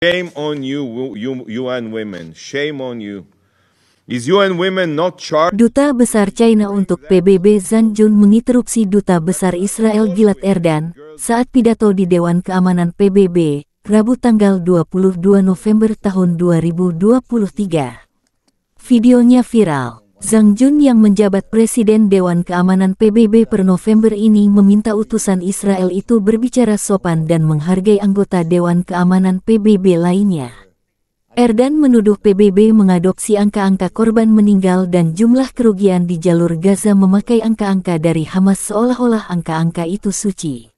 Shame on you, UN women. Shame on you. Is UN women not charged? Duta Besar China untuk PBB Zhang Jun menginterupsi Duta Besar Israel Gilad Erdan saat pidato di Dewan Keamanan PBB, Rabu tanggal 22 November tahun 2023. Videonya viral. Zhang Jun yang menjabat Presiden Dewan Keamanan PBB per November ini meminta utusan Israel itu berbicara sopan dan menghargai anggota Dewan Keamanan PBB lainnya. Erdan menuduh PBB mengadopsi angka-angka korban meninggal dan jumlah kerugian di jalur Gaza memakai angka-angka dari Hamas seolah-olah angka-angka itu suci.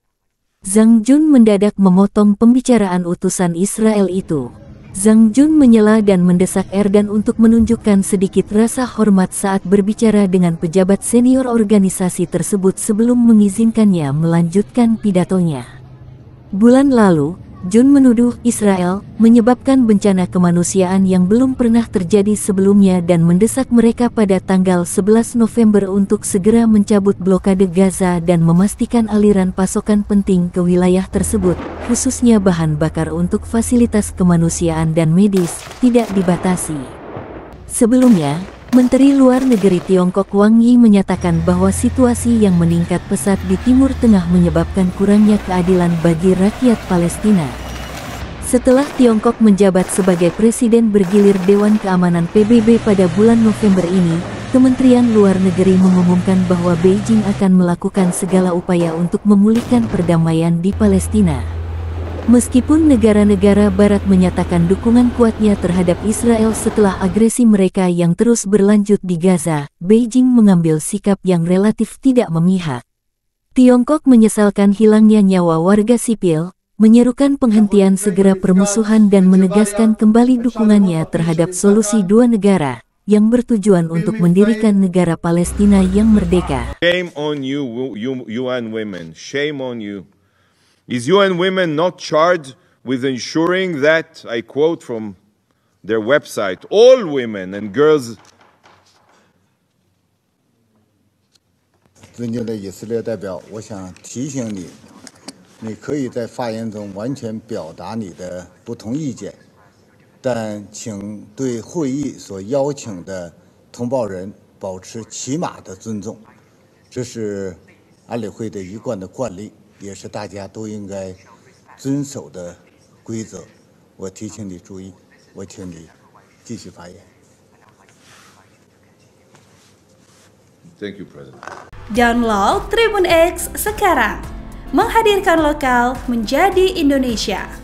Zhang Jun mendadak memotong pembicaraan utusan Israel itu. Zhang Jun menyela dan mendesak Erdan untuk menunjukkan sedikit rasa hormat saat berbicara dengan pejabat senior organisasi tersebut sebelum mengizinkannya melanjutkan pidatonya. Bulan lalu, Jun menuduh Israel menyebabkan bencana kemanusiaan yang belum pernah terjadi sebelumnya dan mendesak mereka pada tanggal 11 November untuk segera mencabut blokade Gaza dan memastikan aliran pasokan penting ke wilayah tersebut, khususnya bahan bakar untuk fasilitas kemanusiaan dan medis, tidak dibatasi. Sebelumnya, Menteri Luar Negeri Tiongkok Wang Yi menyatakan bahwa situasi yang meningkat pesat di Timur Tengah menyebabkan kurangnya keadilan bagi rakyat Palestina. Setelah Tiongkok menjabat sebagai presiden bergilir Dewan Keamanan PBB pada bulan November ini, Kementerian Luar Negeri mengumumkan bahwa Beijing akan melakukan segala upaya untuk memulihkan perdamaian di Palestina. Meskipun negara-negara barat menyatakan dukungan kuatnya terhadap Israel setelah agresi mereka yang terus berlanjut di Gaza, Beijing mengambil sikap yang relatif tidak memihak. Tiongkok menyesalkan hilangnya nyawa warga sipil, menyerukan penghentian segera permusuhan dan menegaskan kembali dukungannya terhadap solusi dua negara yang bertujuan untuk mendirikan negara Palestina yang merdeka. Shame on you, UN women. Shame on you. Is UN Women not charged with ensuring that, I quote from their website, all women and girls? 尊敬的以色列代表，我想提醒你，你可以在发言中完全表达你的不同意见，但请对会议所邀请的通报人保持起码的尊重，这是安理会的一贯的惯例。也是大家都应该遵守的规则，我提醒你注意。我请你继续发言。Thank you, President. Download TribunX sekarang, menghadirkan lokal menjadi Indonesia.